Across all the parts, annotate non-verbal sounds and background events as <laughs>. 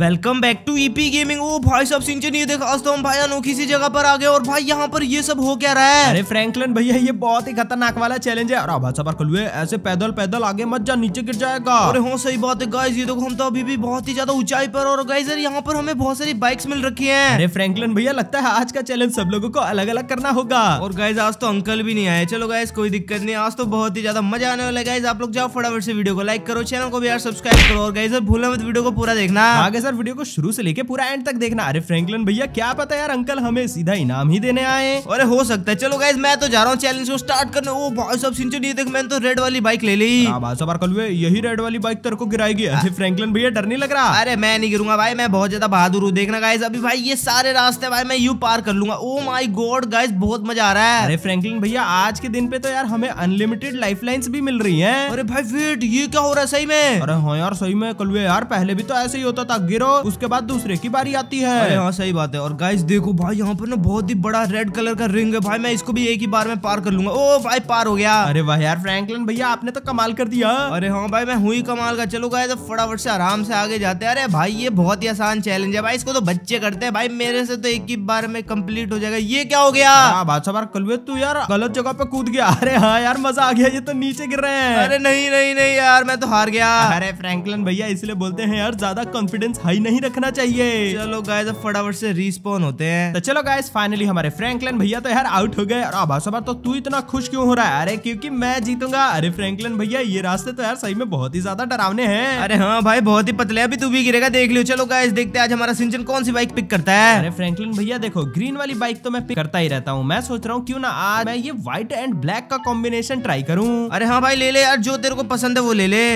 welcome back to EP gaming ओ भाई सब सिंचन नहीं देखा आज तो हम भाई अनोखी सी जगह पर आ गए और भाई यहाँ पर ये सब हो क्या रहा है अरे फ्रैंकलिन भैया ये बहुत ही खतरनाक वाला चैलेंज है और भाई साहब खुलवे ऐसे पैदल पैदल आगे मत जा नीचे गिर जाएगा अरे हाँ सही बात है गाइस ये देखो हम तो अभी भी बहुत ही ज्यादा ऊंचाई पर और गाइज यहाँ पर हमें बहुत सारी बाइक्स मिल रखी है अरे फ्रेंकलिन भैया लगता है आज का चैलेंज सब लोगो को अलग अलग करना होगा और गाइज आज तो अंकल भी नहीं आए चलो गाइज कोई दिक्कत नहीं आज तो बहुत ही ज्यादा मजा आने वाला गाइज आप लोग जाओ फटाफट से वीडियो को लाइक करो चैनल को भी यार सब्सक्राइब करो और गाइजर भूलना मत वीडियो को पूरा देखना आगे सर वीडियो को शुरू से लेके पूरा एंड तक देखना अरे फ्रैंकलिन भैया क्या पता यार अंकल हमें सीधा इनाम ही देने आए और हो सकता है चलो गाइज मैं तो जा रहा हूँ चैलेंज को स्टार्ट करने वो भाई सब सिंचुरी देख मैंने तो रेड वाली बाइक ले ली हाँ, सब कल यही रेड वाली बाइक तेरे को गिराएगी अरे फ्रेंकलन भैया डर नहीं लग रहा अरे मैं नहीं गिरूंगा भाई मैं बहुत ज्यादा बहादुर हूँ देखना गाइज अभी भाई ये सारे रास्ते भाई मैं यू पार कर लूंगा ओ माई गॉड गाइज बहुत मजा आ रहा है अरे फ्रेंकलिन भैया आज के दिन पे तो यार हमें अनलिमिटेड लाइफ भी मिल रही है अरे भाई वेट ये क्या हो रहा है सही में अरे हाँ यार सही में कलवे यार पहले भी तो ऐसे ही होता था गिरो उसके बाद दूसरे की बारी आती है हाँ सही बात है और गाइस देखो भाई यहाँ पर ना बहुत ही बड़ा रेड कलर का रिंग है भाई मैं इसको भी एक ही बार में पार कर लूंगा ओ भाई पार हो गया अरे वाह यार फ्रैंकलिन भैया आपने तो कमाल कर दिया अरे हाँ भाई मैं हुई कमाल का चलो गाय तो फटाफट से आराम से आगे जाते हैं अरे भाई ये बहुत ही आसान चैलेंज है भाई इसको तो बच्चे करते हैं भाई मेरे से तो एक ही बार में कम्प्लीट हो जाएगा ये क्या हो गया हाँ बादशाह कल तू यार गलत जगह पे कूद गया अरे हाँ यार मजा आ गया ये तो नीचे गिर रहे हैं अरे नहीं नहीं नहीं यार मैं तो हार गया अरे फ्रैंकलिन भैया इसलिए बोलते हैं यार ज्यादा कॉन्फिडेंस हाई नहीं रखना चाहिए चलो गाइस अब फटाफट से रिस्पॉन होते हैं तो चलो गायस फाइनली हमारे फ्रैंकलिन भैया तो यार आउट हो गए और तो तू इतना खुश क्यों हो रहा है अरे क्योंकि मैं जीतूंगा अरे फ्रेंकलन भैया ये रास्ते तो यार सही में बहुत ही ज्यादा डरावने हैं अरे हाँ भाई बहुत ही पतले अभी तू भी गिरेगा देख लियो चलो गायस देखते आज हमारा सिंचन कौन सी बाइक पिक करता है अरे फ्रेंकलिन भैया देखो ग्रीन वाली बाइक तो मैं पिक करता ही रहता हूँ मैं सोच रहा हूँ क्यों ना आज मैं ये व्हाइट एंड ब्लैक का कॉम्बिनेशन ट्राई करूँ अरे हाँ भाई ले ले यार जो तेरे को पसंद है वो ले ले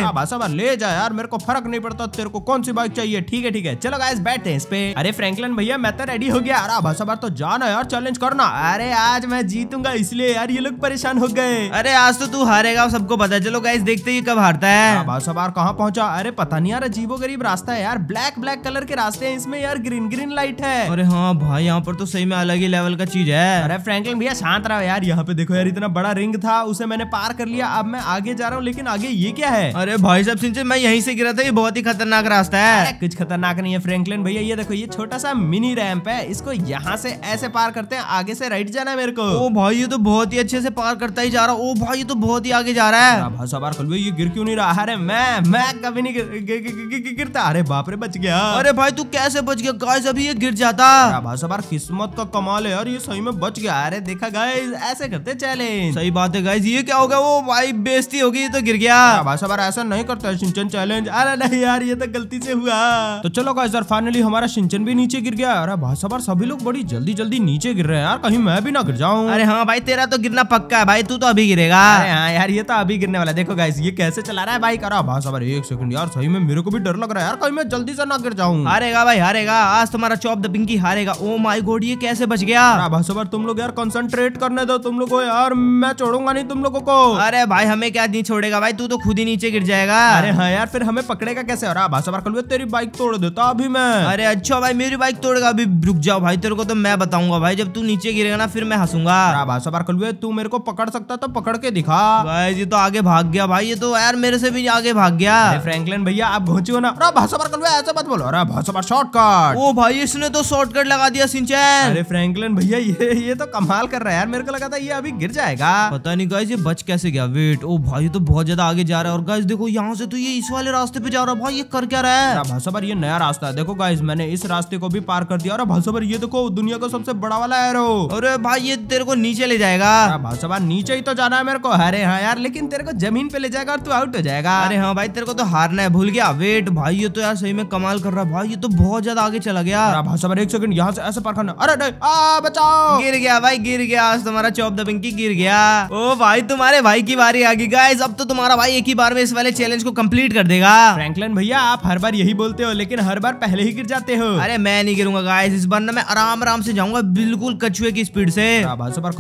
ले जा यार मेरे को फर्क नहीं पड़ता तेरे को कौन सी बाइक चाहिए ठीक ठीक है ठीक है चलो गाइस बैठते हैं इस पे अरे फ्रैंकलिन भैया मैं तो रेडी हो गया अरे बार तो जाना यार चैलेंज करना अरे आज मैं जीतूंगा इसलिए यार ये लोग परेशान हो गए अरे आज तो तू हारेगा सबको पता चलो गाइस देखते ही कब हारता है बार कहाँ पहुंचा अरे पता नहीं यार अजीबो गरीब रास्ता है यार ब्लैक ब्लैक कलर के रास्ते है इसमें यार ग्रीन ग्रीन लाइट है अरे हाँ भाई यहाँ पर तो सही में अलग ही लेवल का चीज है अरे फ्रैंकलिन भैया शांत रहो यार यहाँ पे देखो यार इतना बड़ा रिंग था उसे मैंने पार कर लिया अब मैं आगे जा रहा हूँ लेकिन आगे ये क्या है अरे भाई साहब सिंह मैं यहीं से गिरा था ये बहुत ही खतरनाक रास्ता है कुछ खतरनाक नहीं है फ्रैंकलिन भैया ये देखो ये छोटा सा मिनी रैम्प है इसको यहाँ से ऐसे पार करते हैं आगे से राइट जाना मेरे को ओ भाई ये तो बहुत ही अच्छे से पार करता ही जा रहा ओ भाई ये तो बहुत ही आगे जा रहा है ये गिर क्यों नहीं रहा अरे मैं मैं कभी नहीं गिरता अरे बाप रे बच गया अरे भाई तू कैसे बच गया गाइस अभी ये गिर जाता भाई सब किस्मत का कमाल है यार ये सही में बच गया अरे देखा गाइस ऐसे करते चैलेंज सही बात है गाइस ये क्या होगा वो भाई बेइज्जती होगी ये तो गिर गया भाई सब ऐसा नहीं करता सिंचन चैलेंज अरे नहीं यार ये तो गलती से हुआ तो चलो गाइस यार फाइनली हमारा सिंचन भी नीचे गिर गया अरे भाई सबर सभी लोग बड़ी जल्दी जल्दी नीचे गिर रहे हैं यार कहीं मैं भी ना गिर जाऊँ अरे हाँ भाई तेरा तो गिरना पक्का है भाई तू तो अभी गिरेगा हाँ यार ये तो अभी गिरने वाला देखो गाइस ये कैसे चला रहा है भाई अरे भाई सबर एक सेकंड यार सही में मेरे को भी डर लग रहा है यार कहीं मैं जल्दी से ना गिर जाऊँ हारेगा भाई हारेगा आज तुम्हारा चौप द पिंकी हारेगा ओ माई गोड ये कैसे बच गया अरे भाई सबर तुम लोग यार कंसंट्रेट करने दो तुम लोग यार मैं छोड़ूंगा नहीं तुम लोगों को अरे भाई हमें क्या नहीं छोड़ेगा भाई तू तो खुद ही नीचे गिर जाएगा अरे हाँ यार फिर हमें पकड़ेगा कैसे और भाषा तेरी बाइक तो तोड़ देता अभी मैं अरे अच्छा भाई मेरी बाइक तोड़ेगा अभी रुक जाओ भाई तेरे को तो मैं बताऊंगा भाई जब तू नीचे गिरेगा ना फिर मैं हंसूंगा सबर कलुए तू मेरे को पकड़ सकता तो पकड़ के दिखा भाई जी तो आगे भाग गया भाई ये तो यार मेरे से भी आगे भाग गया फ्रेंकलिन भैया आप घोचे हो ना भाषापर कलुए ऐसा मत बोलो अरे भाषापर शॉर्टकट ओ भाई इसने तो शॉर्टकट लगा दिया सिंचन अरे फ्रेंकलिन भैया ये ये तो कमाल कर रहा है यार मेरे को लगा था ये अभी गिर जाएगा पता नहीं गाइस ये बच कैसे गया वेट ओ भाई तो बहुत ज्यादा आगे जा रहा है और गाइस देखो यहाँ से तो ये इस वाले रास्ते पे जा रहा है भाई ये कर क्या रहा है भाषापर ये नया रास्ता देखो गाइज मैंने इस रास्ते को भी पार कर दिया और भाषा ये देखो तो दुनिया का सबसे बड़ा वाला एरो अरे भाई ये तेरे को नीचे ले जाएगा भाषा नीचे ही तो जाना है मेरे को अरे हाँ यार लेकिन तेरे को जमीन पे ले जाएगा और तू आउट हो जाएगा अरे हाँ भाई तेरे को तो हारना है भूल गया वेट भाई ये तो यार सही में कमाल कर रहा है भाई ये तो बहुत ज्यादा आगे चला गया भाषा एक सेकंड यहाँ से ऐसे पार करना अरे बचाओ गिर गया भाई गिर गया आज तुम्हारा चौप द पिंकी गिर गया ओ भाई तुम्हारे भाई की बारी आ गई गाइज अब तो तुम्हारा भाई एक ही बार में इस वाले चैलेंज को कम्प्लीट कर देगा फ्रैंकलिन भैया आप हर बार यही बोलते हो लेकिन हर बार पहले ही गिर जाते हो अरे मैं नहीं गिरूंगा गाइस इस बार ना मैं आराम आराम से जाऊंगा बिल्कुल कछुए की स्पीड से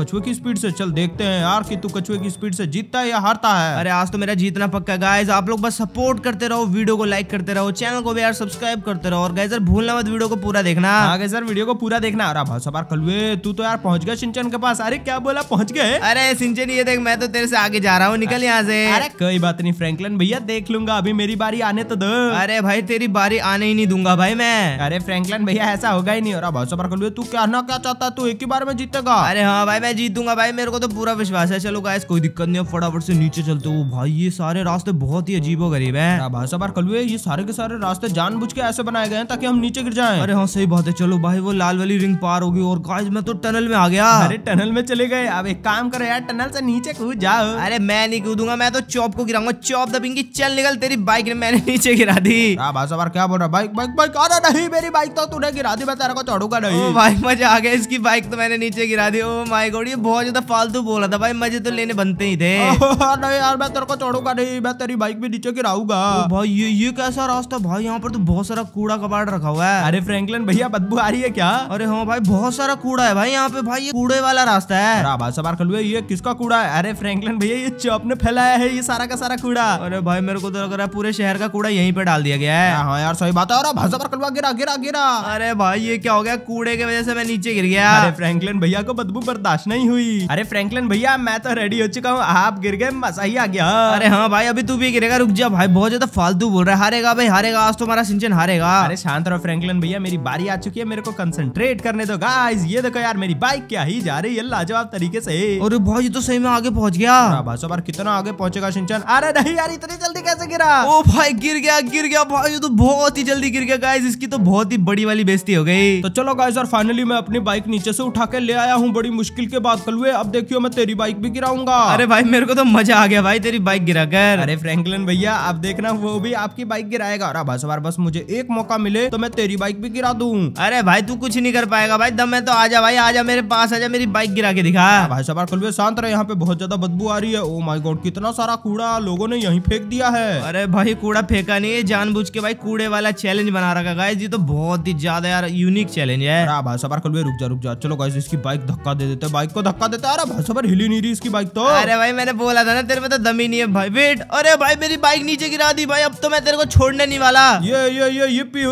कछुए की स्पीड से चल देखते हैं यार कि तू कछुए की स्पीड से जीतता है या हारता है अरे आज तो मेरा जीतना पक्का गाइस आप लोग बस सपोर्ट करते रहो वीडियो को लाइक करते रहो चैनल को भी यार सब्सक्राइब करते रहो और गाइस यार भूलना मत वीडियो को पूरा देखना आगे सर वीडियो को पूरा देखना अरे भाई सबार कलवे तू तो यार पहुंच गए सिंचन के पास अरे क्या बोला पहुंच गए अरे सिंचन ये देख मैं तो तेरे से आगे जा रहा हूँ निकल यहाँ से अरे कोई बात नहीं फ्रेंकलन भैया देख लूंगा अभी मेरी बारी आने तो दो अरे भाई तेरी बारी आने ही नहीं दूंगा भाई मैं अरे फ्रैंकलन भैया ऐसा होगा ही नहीं हो रहा बहुत कर तू क्या ना क्या चाहता तू एक ही बार में जीतेगा अरे हाँ भाई मैं जीत दूंगा भाई मेरे को तो पूरा विश्वास है चलो गाय कोई दिक्कत नहीं फटाफट से नीचे चलते हो भाई ये सारे रास्ते बहुत ही अजीब गरीब है भाई सबर कलुए ये सारे के सारे रास्ते जान के ऐसे बनाए गए हैं ताकि हम नीचे गिर जाए अरे हाँ सही बात है चलो भाई वो लाल वाली रिंग पार होगी और गाइस मैं तो टनल में आ गया अरे टनल में चले गए अब एक काम करो यार टनल से नीचे कूद जाओ अरे मैं नहीं कूदूंगा मैं तो चौप को गिराऊंगा चौप दबिंग चल निकल तेरी बाइक ने मैंने नीचे गिरा दी भाई क्या बोल रहा बाइक बाइक बाइक अरे नहीं मेरी बाइक तो तूने गिरा दी मैं तेरे को चढ़ूंगा नहीं भाई मजे आ गया इसकी बाइक तो मैंने नीचे गिरा दी ओ माय गॉड ये बहुत ज्यादा फालतू बोला था भाई मजे तो लेने बनते ही थे <laughs> नहीं यार मैं तेरे को चढ़ूंगा नहीं मैं तेरी बाइक भी नीचे गिराऊंगा भाई ये ये कैसा रास्ता भाई यहाँ पर तो बहुत सारा कूड़ा कबाड़ रखा हुआ है अरे फ्रेंकलन भैया बदबू आ रही है क्या अरे हाँ भाई बहुत सारा कूड़ा है भाई यहाँ पे भाई ये कूड़े वाला रास्ता है सवार खलुए ये किसका कूड़ा है अरे फ्रेंकलन भैया ये चौप ने फैलाया है ये सारा का सारा कूड़ा अरे भाई मेरे को तो लग रहा है पूरे शहर का कूड़ा यहीं पे डाल दिया गया है हाँ, हाँ यार सही बात है और अब कलवा गिरा गिरा गिरा अरे भाई ये क्या हो गया कूड़े की वजह से मैं नीचे गिर गया अरे फ्रैंकलिन भैया को बदबू बर्दाश्त नहीं हुई अरे फ्रैंकलिन भैया मैं तो रेडी हो चुका हूँ आप गिर गए मसा ही आ गया अरे हाँ भाई अभी तू भी गिरेगा रुक जा भाई बहुत ज्यादा फालतू बोल रहे हारेगा भाई हारेगा आज तुम्हारा तो सिंचन हारेगा अरे शांत रहो फ्रेंकलिन भैया मेरी बारी आ चुकी है मेरे को कंसंट्रेट करने दो गाइस ये देखो यार मेरी बाइक क्या ही जा रही है लाजवाब तरीके से और भाई तो सही में आगे पहुंच गया पर हाँ, कितना आगे पहुंचेगा सिंचन अरे नहीं यार इतनी जल्दी कैसे गिरा ओ भाई गिर गया गिर गया भाई तो बहुत ही जल्दी गिर गया गाइज इसकी तो बहुत ही बड़ी वाली बेस्ती हो गई तो चलो गाइज और फाइनली मैं अपनी बाइक नीचे से उठा के ले आया हूँ बड़ी मुश्किल के बाद कल हुए अब देखियो मैं तेरी बाइक भी गिराऊंगा अरे भाई मेरे को तो मजा आ गया भाई तेरी बाइक गिरा कर अरे फ्रेंकलिन भैया आप देखना वो भी आपकी बाइक गिराएगा और बस बार बस मुझे एक मौका मिले तो मैं तेरी बाइक भी गिरा दू अरे भाई तू कुछ नहीं कर पाएगा भाई दम है तो आजा भाई आजा मेरे पास आजा मेरी बाइक गिरा के दिखा भाई सब कल शांत रहे यहाँ पे बहुत ज्यादा बदबू आ रही है ओ माई गॉड कितना सारा कूड़ा लोगों ने यही फेंक दिया है अरे भाई कूड़ा फेंका नहीं है बुझ के भाई कूड़े वाला वाला चैलेंज बना रखा गाइज ये तो बहुत ही ज्यादा यार यूनिक चैलेंज है भाई साहब खुल रुक जा रुक जा चलो गाइज इसकी बाइक धक्का दे देते बाइक को धक्का देते अरे भाई साहब हिली नहीं रही इसकी बाइक तो अरे भाई मैंने बोला था ना तेरे में तो दमी नहीं है भाई वेट अरे भाई मेरी बाइक नीचे गिरा दी भाई अब तो मैं तेरे को छोड़ने नहीं वाला ये ये ये ये पी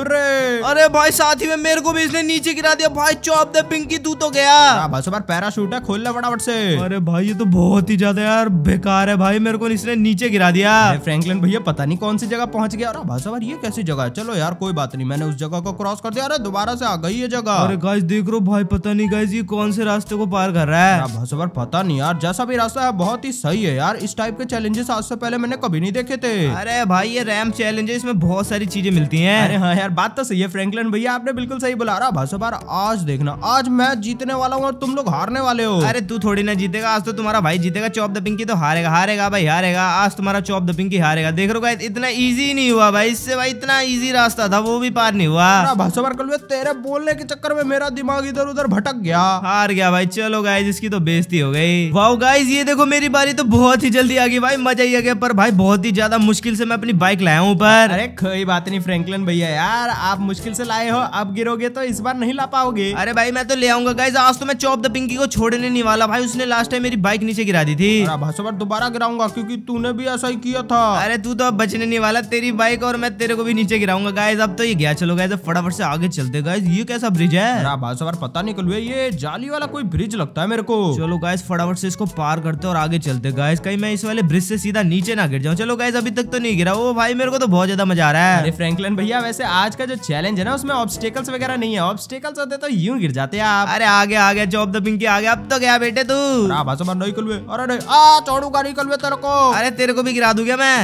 अरे भाई साथ ही में मेरे को भी इसने नीचे गिरा दिया भाई चौप दे पिंकी तू तो गया भाई साहब पैराशूट है खोल ले फटाफट से अरे भाई ये तो बहुत ही ज्यादा यार बेकार है भाई मेरे को इसने नीचे गिरा दिया फ्रेंकलिन भैया पता नहीं कौन सी जगह पहुंच गया और भाई साहब ये कैसी जगह है चलो यार कोई बात नहीं मैंने उस जगह को क्रॉस कर दिया अरे दोबारा से आ गई ये जगह अरे गाइस देख रो भाई पता नहीं गाइस ये कौन से रास्ते को पार कर रहा है भसवर पता नहीं यार जैसा भी रास्ता है बहुत ही सही है यार इस टाइप के चैलेंजेस आज से पहले मैंने कभी नहीं देखे थे अरे भाई ये रैम चैलेंजेस में बहुत सारी चीजें मिलती है अरे हाँ यार बात तो सही है फ्रेंकलिन भैया आपने बिल्कुल सही बुला रहा भसवर आज देखना आज मैं जीतने वाला हूँ और तुम लोग हारने वाले हो अरे तू थोड़ी ना जीतेगा आज तो तुम्हारा भाई जीतेगा चौप द पिंकी तो हारेगा हारेगा भाई हारेगा आज तुम्हारा चौप द पिंकी हारेगा देख रो हो इतना इजी नहीं हुआ भाई इससे भाई इतना इजी रास्ता था वो भी पार नहीं हुआ भाषा तेरे बोलने के चक्कर में मेरा दिमाग इधर उधर भटक गया हार गया भाई चलो गाइज इसकी तो बेजती हो गई वाह गाइज ये देखो मेरी बारी तो बहुत ही जल्दी आ गई भाई मजा ही आ गया पर भाई बहुत ही ज्यादा मुश्किल से मैं अपनी बाइक लाया हूँ ऊपर अरे कोई बात नहीं फ्रैंकलिन भैया यार आप मुश्किल से लाए हो अब गिरोगे तो इस बार नहीं ला पाओगे अरे भाई मैं तो ले आऊंगा गाइज आज तो मैं चौप द पिंकी को छोड़ने नहीं वाला भाई उसने लास्ट टाइम मेरी बाइक नीचे गिरा दी थी भाषा दोबारा गिराऊंगा क्यूँकी तूने भी ऐसा ही किया था अरे तू तो अब बचने नहीं वाला तेरी बाइक और मैं तेरे को भी नीचे गिराऊंगा जाऊंगा गाइज अब तो ये गया चलो गाइज फटाफट से आगे चलते गाइज ये कैसा ब्रिज है पता नहीं कल ये जाली वाला कोई ब्रिज लगता है मेरे को चलो गाइज फटाफट से इसको पार करते और आगे चलते गाइज कहीं मैं इस वाले ब्रिज से सीधा नीचे ना गिर जाऊँ चलो गाइज अभी तक तो नहीं गिरा वो भाई मेरे को तो बहुत ज्यादा मजा आ रहा है फ्रेंकलन भैया वैसे आज का जो चैलेंज है ना उसमें ऑब्स्टेकल्स वगैरह नहीं है ऑब्स्टेकल्स होते तो यूँ गिर जाते आप अरे आगे आ गया जॉब द आगे अब तो गया बेटे तू नहीं कलवे अरे चौड़ूगा नहीं कलवे तेरे को अरे तेरे को भी गिरा दूंगा मैं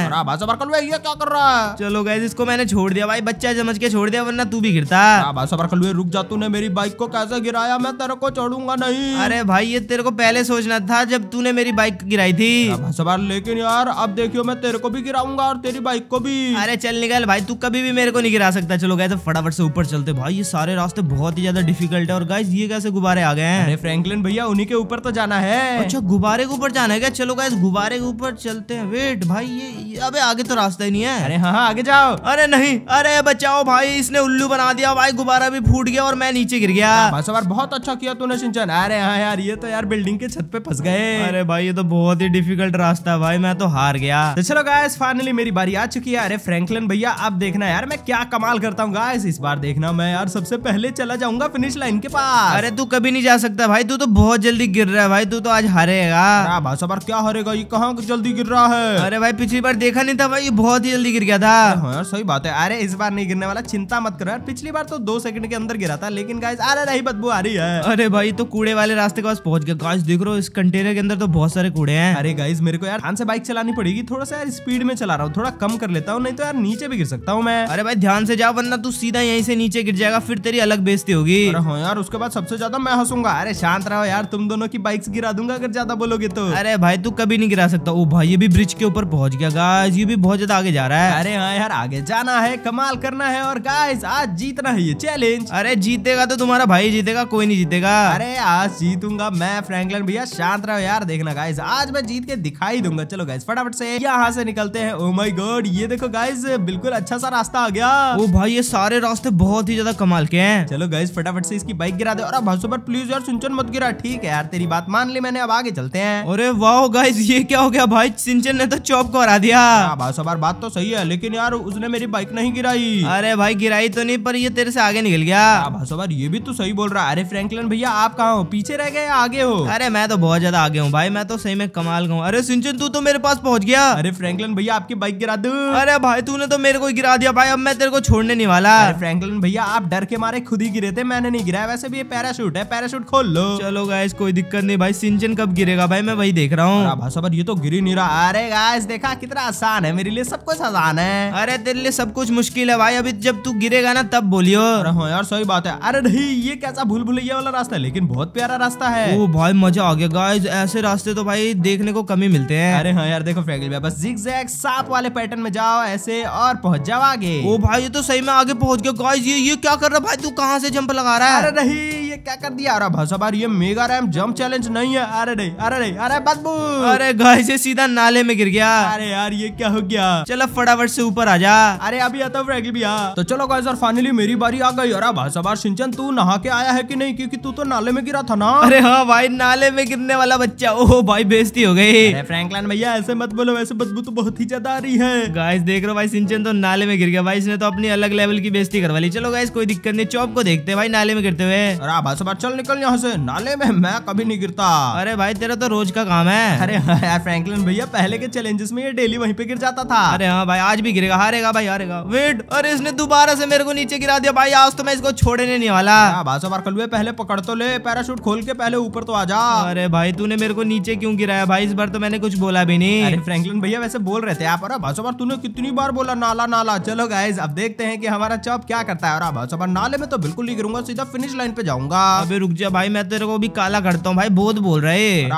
ये क्या कर रहा है चलो गाइज इसको मैंने छोड़ दिया दिया भाई बच्चा समझ के छोड़ दिया वरना तू भी गिरता हाँ, भाई खलुए रुक जा तूने मेरी बाइक को कैसे गिराया मैं तेरे को छोड़ूंगा नहीं अरे भाई ये तेरे को पहले सोचना था जब तूने मेरी बाइक गिराई थी हाँ, सबर लेकिन यार अब देखियो मैं तेरे को भी गिराऊंगा और तेरी बाइक को भी अरे चल निकल भाई तू कभी भी मेरे को नहीं गिरा सकता चलो गए तो फटाफट से ऊपर चलते भाई ये सारे रास्ते बहुत ही ज्यादा डिफिकल्ट है और गाइस ये कैसे गुब्बारे आ गए अरे फ्रैंकलिन भैया उन्हीं के ऊपर तो जाना है अच्छा गुब्बारे के ऊपर जाना है क्या चलो गाइस गुब्बारे के ऊपर चलते हैं वेट भाई ये अबे आगे तो रास्ता ही नहीं है अरे हाँ, हाँ आगे जाओ अरे नहीं अरे बचाओ भाई इसने उल्लू बना दिया भाई गुब्बारा भी फूट गया और मैं नीचे गिर गया हाँ, सवार बहुत अच्छा किया तूने सिंचन अरे हाँ यार ये तो यार बिल्डिंग के छत पे फंस गए अरे भाई ये तो बहुत ही डिफिकल्ट रास्ता है भाई मैं तो हार गया तो चलो गायस फाइनली मेरी बारी आ चुकी है अरे फ्रेंकलिन भैया अब देखना यार मैं क्या कमाल करता हूँ गायस इस बार देखना मैं यार सबसे पहले चला जाऊंगा फिनिश लाइन के पास अरे तू कभी नहीं जा सकता भाई तू तो बहुत जल्दी गिर रहा है भाई तू तो आज हारेगा हाँ, क्या हारेगा ये कहाँ जल्दी गिर रहा है अरे भाई पिछली बार देखा नहीं था भाई बहुत ही जल्दी गिर गया था हाँ सही बात है अरे इस बार नहीं गिरने वाला चिंता मत करो यार पिछली बार तो दो सेकंड के अंदर गिरा था लेकिन गाइस अरे नहीं बदबू आ रही है अरे भाई तो कूड़े वाले रास्ते के पास पहुंच गया गाइस देख रहे हो इस कंटेनर के अंदर तो बहुत सारे कूड़े हैं अरे गाइस मेरे को यार ध्यान से बाइक चलानी पड़ेगी थोड़ा सा यार स्पीड में चला रहा हूँ थोड़ा कम कर लेता हूँ नहीं तो यार नीचे भी गिर सकता हूँ मैं अरे भाई ध्यान से जाओ वरना तू सीधा यहीं से नीचे गिर जाएगा फिर तेरी अलग बेजती होगी हाँ यार उसके बाद सबसे ज्यादा मैं हंसूंगा अरे शांत रहो यार तुम दोनों की बाइक गिरा दूंगा अगर ज्यादा बोलोगे तो अरे भाई तू कभी नहीं गिरा सकता ओ भाई ये भी ब्रिज के ऊपर पहुंच गया गाइस ये भी बहुत ज्यादा आगे जा रहा है अरे हाँ यार आगे जाना है कमाल करना है और गाइस आज जीतना है ये चैलेंज अरे जीतेगा तो तुम्हारा भाई जीतेगा कोई नहीं जीतेगा अरे आज जीतूंगा मैं फ्रैंकलिन भैया शांत रहो यार देखना गाइस आज मैं जीत के दिखाई दूंगा चलो गाइस फटाफट से यहाँ से निकलते हैं ओ माई गॉड ये देखो गाइस बिल्कुल अच्छा सा रास्ता आ गया वो भाई ये सारे रास्ते बहुत ही ज्यादा कमाल के हैं चलो गाइस फटाफट से इसकी बाइक गिरा दे और भाई सुबह प्लीज यार सिंचन मत गिरा ठीक है यार तेरी बात मान ली मैंने अब आगे चलते हैं अरे वाह गाइस ये क्या हो गया भाई सिंचन ने तो चौप को हरा दिया हाँ, भाषो बात तो सही है लेकिन यार उसने मेरी बाइक नहीं गिरा गिराई अरे भाई गिराई तो नहीं पर ये तेरे से आगे निकल गया भाषा ये भी तो सही बोल रहा है अरे फ्रैंकलिन भैया आप कहा हो पीछे रह गए आगे हो अरे मैं तो बहुत ज्यादा आगे हूँ भाई मैं तो सही में कमाल का अरे सिंचन तू तो मेरे पास पहुंच गया अरे फ्रैंकलिन भैया आपकी बाइक गिरा दू अरे भाई तूने तो मेरे को गिरा दिया भाई अब मैं तेरे को छोड़ने नहीं वाला फ्रेंकलिन भैया आप डर के मारे खुद ही गिरे थे मैंने नहीं गिराया वैसे भी ये पैराशूट है पैराशूट खोल लो चलो गाइस कोई दिक्कत नहीं भाई सिंचन कब गिरेगा भाई मैं वही देख रहा हूँ भाषा ये तो गिर ही नहीं रहा अरे गाय देखा कितना आसान है मेरे लिए सब कुछ आसान है अरे तेरे लिए सब कुछ मुश्किल मुश्किल है भाई अभी जब तू गिरेगा ना तब बोलियो हाँ यार सही बात है अरे नहीं ये कैसा भूल भुलैया वाला रास्ता है लेकिन बहुत प्यारा रास्ता है वो भाई मजा आ गया ऐसे रास्ते तो भाई देखने को कमी मिलते हैं अरे हाँ यार देखो फ्रैंकलिन बस जिग जैग साफ वाले पैटर्न में जाओ ऐसे और पहुंच जाओ आगे ओ भाई ये तो सही में आगे पहुंच गया गाइस ये ये क्या कर रहा भाई तू कहाँ से जंप लगा रहा है अरे नहीं ये क्या कर दिया अरे भाई साहब ये मेगा रैम जंप चैलेंज नहीं है अरे नहीं अरे नहीं अरे बदबू अरे गाय से सीधा नाले में गिर गया अरे यार ये क्या हो गया चलो फटाफट से ऊपर आ जा अरे अभी आता हूँ भैया तो चलो गाइस और फाइनली मेरी बारी आ गई अरे भाई साहब सिंचन तू नहा के आया है की नहीं क्यूँकी तू तो नाले में गिरा था ना अरे हाँ भाई नाले में गिरने वाला बच्चा ओह भाई बेजती हो गई फ्रेंकलैंड भैया ऐसे मत बोलो वैसे बदबू तो बहुत ही ज्यादा आ रही है गाइस देख रहे भाई सिंचन तो नाले में गिर गया भाई इसने तो अपनी अलग लेवल की बेजती करवा ली चलो गाइस कोई दिक्कत नहीं चौप को देखते भाई नाले में गिरते हुए शाबाश शाबाश चल निकल यहाँ से नाले में मैं कभी नहीं गिरता अरे भाई तेरा तो रोज का काम है अरे हाँ यार फ्रैंकलिन भैया पहले के चैलेंजेस में ये डेली वहीं पे गिर जाता था अरे हाँ भाई आज भी गिरेगा हारेगा भाई हारेगा वेट अरे इसने दोबारा से मेरे को नीचे गिरा दिया भाई आज तो मैं इसको छोड़ने नहीं वाला शाबाश बार कलुए पहले पकड़ तो ले पैराशूट खोल के पहले ऊपर तो आ जा अरे भाई तूने मेरे को नीचे क्यों गिराया भाई इस बार तो मैंने कुछ बोला भी नहीं अरे फ्रैंकलिन भैया वैसे बोल रहे थे आप अरे बार तूने कितनी बार बोला नाला नाला चलो गाइज अब देखते हैं कि हमारा चॉप क्या करता है और बार नाले में तो बिल्कुल नहीं गिरूंगा सीधा फिनिश लाइन पे जाऊंगा होगा अबे रुक जा भाई मैं तेरे को भी काला करता हूँ भाई बहुत बोल रहे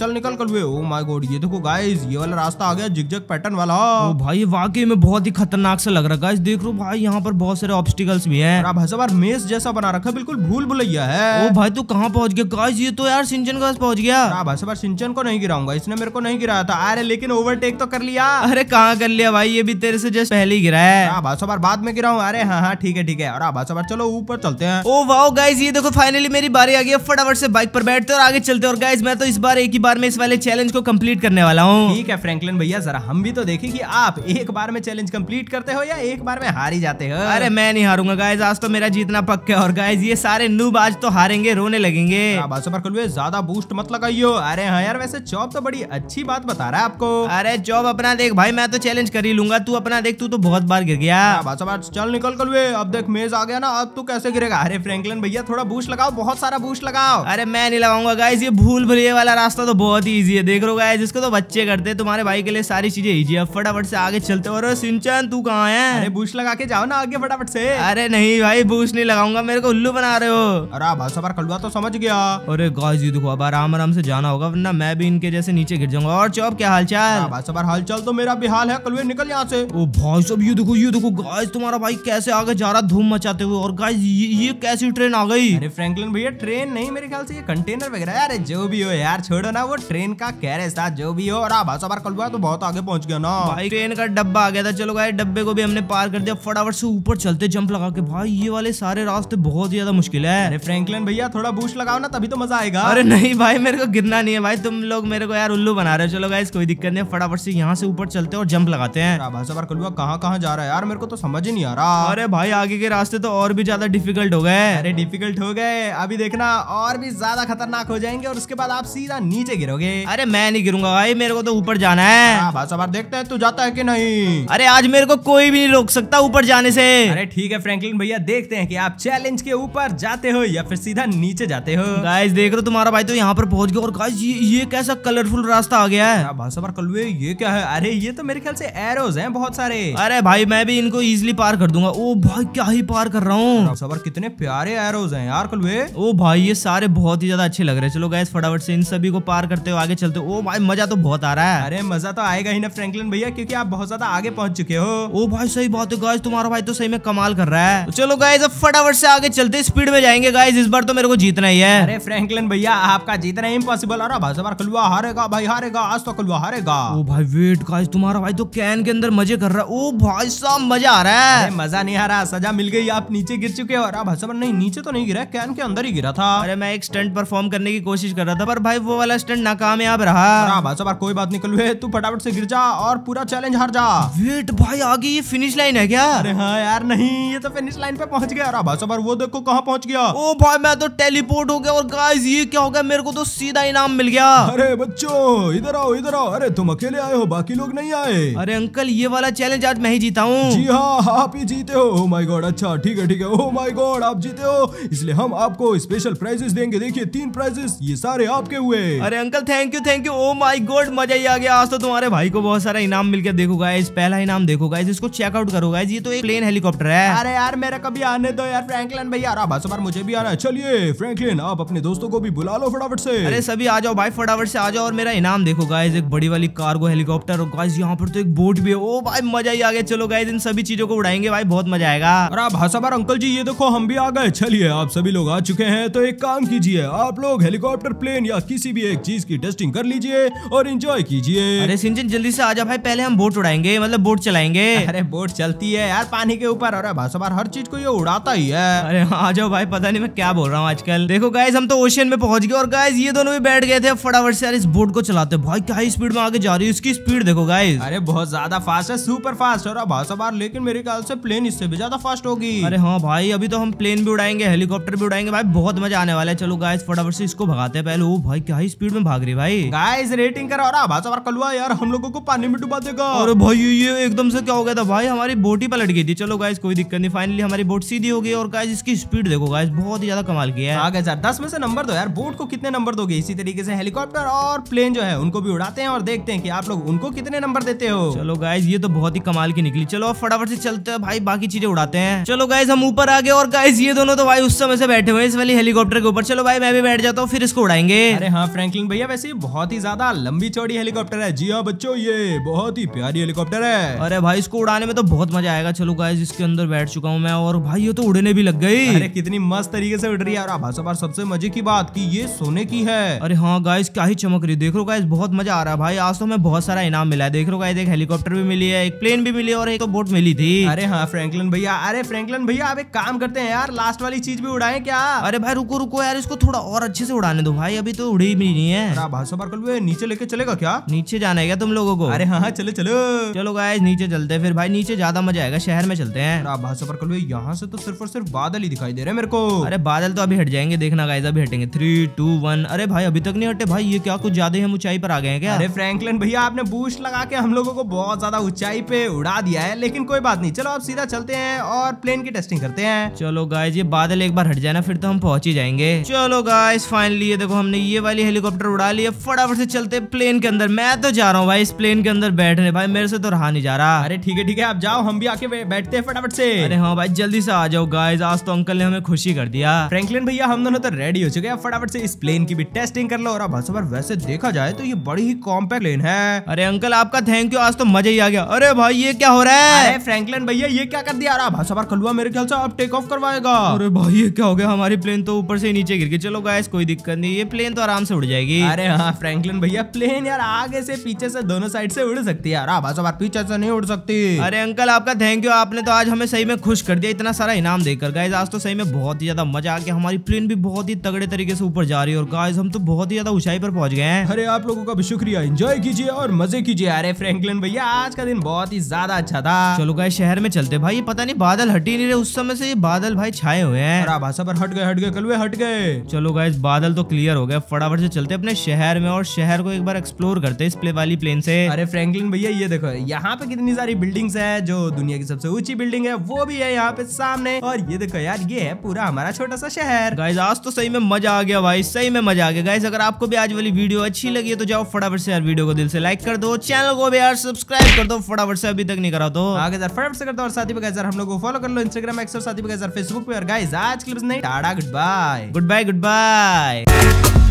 चल निकल कर ओ माय गॉड ये देखो गाइस ये वाला रास्ता आ गया जिग पैटर्न वाला ओ भाई वाकई में बहुत ही खतरनाक से लग रहा है गाइस देख रो भाई यहाँ पर बहुत सारे ऑब्स्टिकल्स भी है मेस जैसा बना रखा बिल्कुल भूल भुलैया है ओ भाई तू कहाँ पहुँच गया गाइस ये तो यार सिंचन पास पहुँच गया भाई बार सिंचन को नहीं गिराऊंगा इसने मेरे को नहीं गिराया था अरे लेकिन ओवरटेक तो कर लिया अरे कहाँ कर लिया भाई ये भी तेरे से जस्ट पहले ही गिरा है भाषा बार बाद में गिराऊँ अरे हाँ हाँ ठीक है ठीक है और चलो ऊपर चलते हैं ओ वाओ गाइस ये देखो फाइनली मेरी बारी आ गई है फटाफट से बाइक पर बैठते और आगे चलते और गाइज मैं तो इस बार एक ही बार में इस वाले चैलेंज को कंप्लीट करने वाला हूँ ठीक है फ्रेंकलिन भैया जरा हम भी तो देखे की आप एक बार में चैलेंज कम्प्लीट करते हो या एक बार में हार ही जाते हो अरे मैं नहीं हारूंगा गाइज आज तो मेरा जीतना पक्का है और गाइज ये सारे नूब आज तो हारेंगे रोने लगेंगे ज्यादा बूस्ट मत लगाइयो अरे हाँ यार वैसे जॉब तो बड़ी अच्छी बात बता रहा है आपको अरे जॉब अपना देख भाई मैं तो चैलेंज कर ही लूंगा तू अपना देख तू तो बहुत बार गिर गया चल निकल कर अब देख मेज आ गया ना अब तू कैसे गिरेगा अरे फ्रेंकलिन भैया थोड़ा बूस्ट बूस्ट लगाओ बहुत सारा बूस्ट लगाओ अरे मैं नहीं लगाऊंगा गाइज ये भूल भरिए वाला रास्ता तो बहुत ही ईजी है देख रो गाइज इसको तो बच्चे करते हैं तुम्हारे भाई के लिए सारी चीजें ईजी है फटाफट से आगे चलते और सिंचन तू कहा है बूस्ट लगा के जाओ ना आगे फटाफट से अरे नहीं भाई बूस्ट नहीं लगाऊंगा मेरे को उल्लू बना रहे हो अरे आप सफर कलुआ तो समझ गया अरे गाइज ये देखो अब आराम आराम से जाना होगा वरना मैं भी इनके जैसे नीचे गिर जाऊंगा और चौब क्या हाल चाल सफर हाल चाल तो मेरा भी हाल है कलुए निकल यहाँ से ओ भाई सब ये देखो ये देखो गाइज तुम्हारा भाई कैसे आगे जा रहा धूम मचाते हुए और गाइज ये, ये कैसी ट्रेन आ गई अरे फ्रैंकलिन भैया ट्रेन नहीं मेरे ख्याल से ये कंटेनर वगैरह यार जो भी हो यार छोड़ो ना वो ट्रेन का कैरेज था जो भी हो और आप बार कल तो बहुत आगे पहुंच गया ना भाई ट्रेन का डब्बा आ गया था चलो भाई डब्बे को भी हमने पार कर दिया फटाफट से ऊपर चलते जंप लगा के भाई ये वाले सारे रास्ते बहुत ही ज्यादा मुश्किल है अरे फ्रेंकलिन भैया थोड़ा बूस्ट लगाओ ना तभी तो मजा आएगा अरे नहीं भाई मेरे को गिरना नहीं है भाई तुम लोग मेरे को यार उल्लू बना रहे हो चलो गाइस कोई दिक्कत नहीं फटाफट से यहाँ से ऊपर चलते और जंप लगाते हैं भाई सवार कलुआ कहाँ कहाँ जा रहा है यार मेरे को तो समझ ही नहीं आ रहा अरे भाई आगे के रास्ते तो और भी ज्यादा डिफिकल्ट हो गए अरे डिफिकल्ट हो गए अभी देखना और भी ज्यादा खतरनाक हो जाएंगे और उसके बाद आप सीधा नीचे गिरोगे अरे मैं नहीं गिरूंगा भाई मेरे को तो ऊपर जाना है भाषा हाँ, बार देखते हैं तू जाता है की नहीं अरे आज मेरे को कोई भी नहीं रोक सकता ऊपर जाने से अरे ठीक है फ्रेंकलिन भैया देखते हैं की आप चैलेंज के ऊपर जाते हो या फिर सीधा नीचे जाते हो गाइस देख हो तुम्हारा भाई तो यहाँ पर पहुंच गया और गाइस ये, ये कैसा कलरफुल रास्ता आ गया है भाई बार कलवे ये क्या है अरे ये तो मेरे ख्याल से एरोज है बहुत सारे अरे भाई मैं भी इनको इजिली पार कर दूंगा ओ भाई क्या ही पार कर रहा हूँ कितने प्यारे एरोज है यार पार कर लुए ओ भाई ये सारे बहुत ही ज्यादा अच्छे लग रहे हैं चलो गैस फटाफट से इन सभी को पार करते हुए आगे चलते हो ओ भाई मजा तो बहुत आ रहा है अरे मजा तो आएगा ही ना फ्रैंकलिन भैया क्योंकि आप बहुत ज्यादा आगे पहुंच चुके हो ओ भाई सही बहुत है तुम्हारा भाई तो सही में कमाल कर रहा है तो चलो गाइस अब फटाफट से आगे चलते स्पीड में जाएंगे गाय इस बार तो मेरे को जीतना ही है अरे फ्रेंकलिन भैया आपका जीतना इम्पोसिबल अरे रहा है खुलवा हारेगा भाई हारेगा आज तो खुलवा हारेगा ओ भाई वेट गाइस तुम्हारा भाई तो कैन के अंदर मजे कर रहा है ओ भाई साहब मजा आ रहा है मजा नहीं आ रहा सजा मिल गई आप नीचे गिर चुके हो अरे भाई नहीं नीचे तो नहीं गिरा कैन के अंदर ही गिरा था अरे मैं एक स्टंट परफॉर्म करने की कोशिश कर रहा था पर भाई वो वाला स्टंट नाकामयाब रहा हाँ भाई साहब कोई बात निकल हुए तू फटाफट से गिर जा और पूरा चैलेंज हार जा वेट भाई आगे ये फिनिश लाइन है क्या अरे हाँ यार नहीं ये तो फिनिश लाइन पे पहुंच गया अरे भाई साहब वो देखो कहाँ पहुंच गया ओ भाई मैं तो टेलीपोर्ट हो गया और गाइस ये क्या हो गया मेरे को तो सीधा इनाम मिल गया अरे बच्चो इधर आओ इधर आओ अरे तुम अकेले आए हो बाकी लोग नहीं आए अरे अंकल ये वाला चैलेंज आज मैं ही जीता हूँ जी हाँ आप ही जीते हो माई oh गॉड अच्छा ठीक है ठीक है ओ माई गॉड आप जीते हो इसलिए हम आपको स्पेशल प्राइजेस देंगे देखिए तीन प्राइजेस ये सारे आपके हुए अरे uncle thank you thank you oh my god मजा ही आ गया आज तो तुम्हारे भाई को बहुत सारा इनाम मिल गया देखो गाइज पहला इनाम देखो गाइज इसको चेकआउट करो गाइज ये तो एक प्लेन हेलीकॉप्टर है अरे यार मेरा कभी आने दो यार फ्रेंकलिन भैया बार मुझे भी आना है चलिए फ्रेंकलिन आप अपने दोस्तों को भी बुला लो फटाफट से अरे सभी आ जाओ भाई फटाफट से आ जाओ और मेरा इनाम देखो गाइज एक बड़ी वाली कार्गो हेलीकॉप्टर और गाइज यहाँ पर तो एक बोट भी है ओ oh भाई मजा ही आ गया चलो गाइज इन सभी चीजों को उड़ाएंगे भाई बहुत मजा आएगा और आप हसाबार अंकल जी ये देखो हम भी आ गए चलिए आप सभी लोग आ चुके हैं तो एक काम कीजिए आप लोग हेलीकॉप्टर प्लेन या किसी भी एक चीज की टेस्टिंग कर लीजिए और इंजॉय कीजिए अरे सिंचन जल्दी से आजा भाई पहले हम बोट उड़ाएंगे मतलब बोट चलाएंगे अरे बोट चलती है यार पानी के ऊपर और भाषा बार हर चीज को ये उड़ाता ही है अरे आ जाओ भाई पता नहीं मैं क्या बोल रहा हूँ आजकल देखो गाइज हम तो ओशियन में पहुंच गए और गाइज ये दोनों भी बैठ गए थे फटाफट से यार इस बोट को चलाते भाई क्या स्पीड में आगे जा रही है उसकी स्पीड देखो गाइज अरे बहुत ज्यादा फास्ट है सुपर फास्ट और भाषा बार लेकिन मेरे ख्याल से प्लेन इससे भी ज्यादा फास्ट होगी अरे हाँ भाई अभी तो हम प्लेन भी उड़ाएंगे हेलीकॉप्टर भी पे उड़ाएंगे भाई बहुत मजा आने वाला है चलो गाइस फटाफट से इसको भगाते हैं पहले ओ भाई क्या ही स्पीड में भाग रही भाई गाइस रेटिंग करा और आभास और कलुआ यार हम लोगों को पानी में डुबा देगा और भाई ये एकदम से क्या हो गया था भाई हमारी बोट ही पलट गई थी चलो गाइस कोई दिक्कत नहीं फाइनली हमारी बोट सीधी हो गई और गाइस इसकी स्पीड देखो गाइस बहुत ही ज्यादा कमाल की है आगे यार दस में से नंबर दो यार बोट को कितने नंबर दोगे इसी तरीके से हेलीकॉप्टर और प्लेन जो है उनको भी उड़ाते हैं और देखते हैं कि आप लोग उनको कितने नंबर देते हो चलो गाइज ये तो बहुत ही कमाल की निकली चलो फटाफट से चलते हैं भाई बाकी चीजें उड़ाते हैं चलो गाइज हम ऊपर आगे और गाइज ये दोनों तो भाई उस समय से बैठे हुए इस वाली हेलीकॉप्टर के ऊपर चलो भाई मैं भी बैठ जाता हूँ फिर इसको उड़ाएंगे अरे हाँ फ्रैंकलिन भैया वैसे बहुत ही ज्यादा लंबी चौड़ी हेलीकॉप्टर है जी हाँ बच्चों ये बहुत ही प्यारी हेलीकॉप्टर है अरे भाई इसको उड़ाने में तो बहुत मजा आएगा चलो गाय इसके अंदर बैठ चुका हूँ मैं और भाई ये तो उड़ने भी लग गई अरे कितनी मस्त तरीके से उड़ रही है और सबसे मजे की बात की ये सोने की है अरे हाँ गाय क्या ही चमक रही देख रो गाय बहुत मजा आ रहा है भाई आज तो हमें बहुत सारा इनाम मिला है देख रो गाय हेलीकॉप्टर भी मिली है एक प्लेन भी मिली और एक बोट तो मिली थी अरे हाँ फ्रेंकलिन भैया अरे फ्रेंकलिन भैया आप एक काम करते हैं यार लास्ट वाली चीज भी उड़ाए क्या अरे भाई रुको रुको यार इसको थोड़ा और अच्छे से उड़ाने दो भाई अभी तो उड़ी भी नहीं है नीचे लेके चलेगा क्या नीचे जाना है क्या तुम लोगो को अरे हाँ, हाँ चले चलो चलो गाय नीचे चलते फिर भाई नीचे ज्यादा मजा आएगा शहर में चलते हैं यहाँ से तो सिर्फ और सिर्फ बादल ही दिखाई दे रहे मेरे को अरे बादल तो अभी हट जाएंगे देखना गाय अभी हटेंगे थ्री टू वन अरे भाई अभी तक नहीं हटे भाई ये क्या कुछ ज्यादा हम ऊंचाई पर आ गए क्या अरे फ्रैंकलिन भैया आपने बूस्ट लगा के हम लोगों को बहुत ज्यादा ऊंचाई पे उड़ा दिया है लेकिन कोई बात नहीं चलो आप सीधा चलते हैं और प्लेन की टेस्टिंग करते हैं चलो गाय ये बादल एक बार हट जाए ना फिर तो हम पहुंच ही जाएंगे चलो गाइस फाइनली ये देखो हमने ये वाली हेलीकॉप्टर उड़ा लिया फटाफट से चलते प्लेन के अंदर मैं तो जा रहा हूँ भाई इस प्लेन के अंदर बैठने भाई मेरे से तो रहा नहीं जा रहा अरे ठीक है ठीक है आप जाओ हम भी आके बैठते हैं फटाफट से अरे हाँ भाई जल्दी से आ जाओ गाइस आज तो अंकल ने हमें खुशी कर दिया फ्रेंकलिन भैया हम दोनों तो रेडी हो चुके हैं फटाफट से इस प्लेन की भी टेस्टिंग कर लो और अब वैसे देखा जाए तो ये बड़ी ही कॉम्पैक्ट प्लेन है अरे अंकल आपका थैंक यू आज तो मजा ही आ गया अरे भाई ये क्या हो रहा है फ्रेंकलिन भैया ये क्या कर दिया मेरे ख्याल से आप टेक ऑफ करवाएगा अरे भाई ये क्या जाओगे हमारी प्लेन तो ऊपर से नीचे गिर गई चलो गायस कोई दिक्कत नहीं ये प्लेन तो आराम से उड़ जाएगी अरे हाँ फ्रैंकलिन भैया प्लेन यार आगे से पीछे से दोनों साइड से उड़ सकती है पीछे से नहीं उड़ सकती अरे अंकल आपका थैंक यू आपने तो आज हमें सही में खुश कर दिया इतना सारा इनाम देकर गाइज आज तो सही में बहुत ही ज्यादा मजा आ गया हमारी प्लेन भी बहुत ही तगड़े तरीके से ऊपर जा रही है और गायस हम तो बहुत ही ज्यादा ऊंचाई पर पहुंच गए हैं अरे आप लोगों का भी शुक्रिया एंजॉय कीजिए और मजे कीजिए अरे फ्रेंकलिन भैया आज का दिन बहुत ही ज्यादा अच्छा था चलो गाय शहर में चलते भाई पता नहीं बादल हटी नहीं रहे उस समय से ये बादल भाई छाए हुए हैं खबर हट गए हट गए कलवे हट गए चलो गाइज बादल तो क्लियर हो गए फटाफट से चलते अपने शहर में और शहर को एक बार एक्सप्लोर करते इस प्ले वाली प्लेन से अरे फ्रेंकलिन भैया ये देखो यहाँ पे कितनी सारी बिल्डिंग्स है जो दुनिया की सबसे ऊंची बिल्डिंग है वो भी है यहाँ पे सामने और ये देखो यार ये है पूरा हमारा छोटा सा शहर गाइज आज तो सही में मजा आ गया भाई सही में मजा आ गया गाइज अगर आपको भी आज वाली वीडियो अच्छी लगी है तो जाओ फटाफट से यार वीडियो को दिल से लाइक कर दो चैनल को भी यार सब्सक्राइब कर दो फटाफट से अभी तक नहीं करा दो आगे सर फटाफट से करता और साथ ही हम लोग को फॉलो कर लो इंस्टाग्राम एक्सर साथ ही फेसबुक पे और गाइज आज क्लिप्स नहीं tata goodbye goodbye good bye